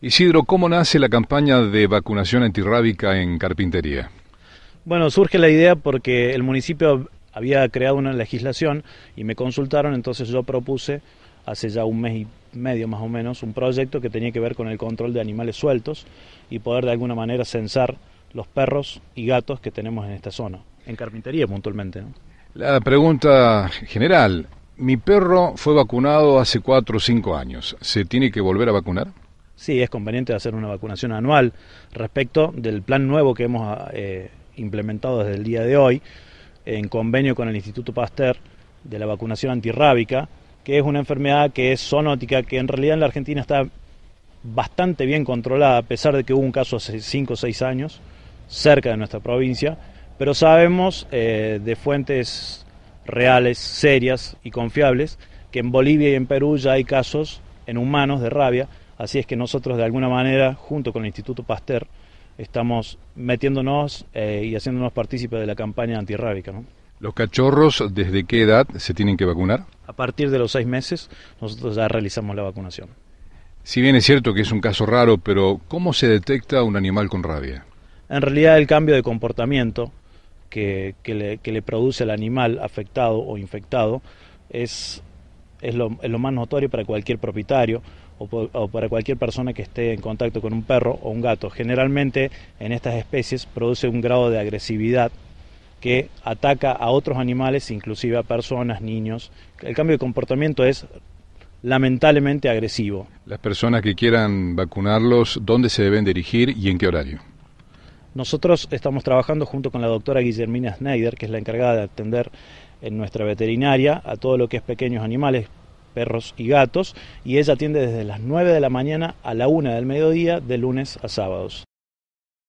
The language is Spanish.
Isidro, ¿cómo nace la campaña de vacunación antirrábica en carpintería? Bueno, surge la idea porque el municipio había creado una legislación y me consultaron, entonces yo propuse hace ya un mes y medio más o menos un proyecto que tenía que ver con el control de animales sueltos y poder de alguna manera censar los perros y gatos que tenemos en esta zona, en carpintería puntualmente. La pregunta general, mi perro fue vacunado hace cuatro o cinco años, ¿se tiene que volver a vacunar? sí es conveniente hacer una vacunación anual respecto del plan nuevo que hemos eh, implementado desde el día de hoy en convenio con el Instituto Pasteur de la vacunación antirrábica, que es una enfermedad que es zoonótica, que en realidad en la Argentina está bastante bien controlada, a pesar de que hubo un caso hace 5 o 6 años cerca de nuestra provincia, pero sabemos eh, de fuentes reales, serias y confiables, que en Bolivia y en Perú ya hay casos en humanos de rabia, Así es que nosotros de alguna manera, junto con el Instituto Pasteur, estamos metiéndonos eh, y haciéndonos partícipes de la campaña antirrábica. ¿Los cachorros desde qué edad se tienen que vacunar? A partir de los seis meses nosotros ya realizamos la vacunación. Si bien es cierto que es un caso raro, pero ¿cómo se detecta un animal con rabia? En realidad el cambio de comportamiento que, le, produce al animal afectado o infectado es, es, lo, es lo más notorio para cualquier propietario o, para cualquier persona que esté en contacto con un perro o un gato. Generalmente en estas especies produce un grado de agresividad que ataca a otros animales, inclusive a personas, niños. El cambio de comportamiento es lamentablemente agresivo. Las personas que quieran vacunarlos, ¿dónde se deben dirigir y en qué horario? Nosotros estamos trabajando junto con la doctora Guillermina Schneider, que es la encargada de atender en nuestra veterinaria a todo lo que es pequeños animales, perros y gatos, y ella atiende desde las 9 de la mañana a la 1 del mediodía de lunes a sábados.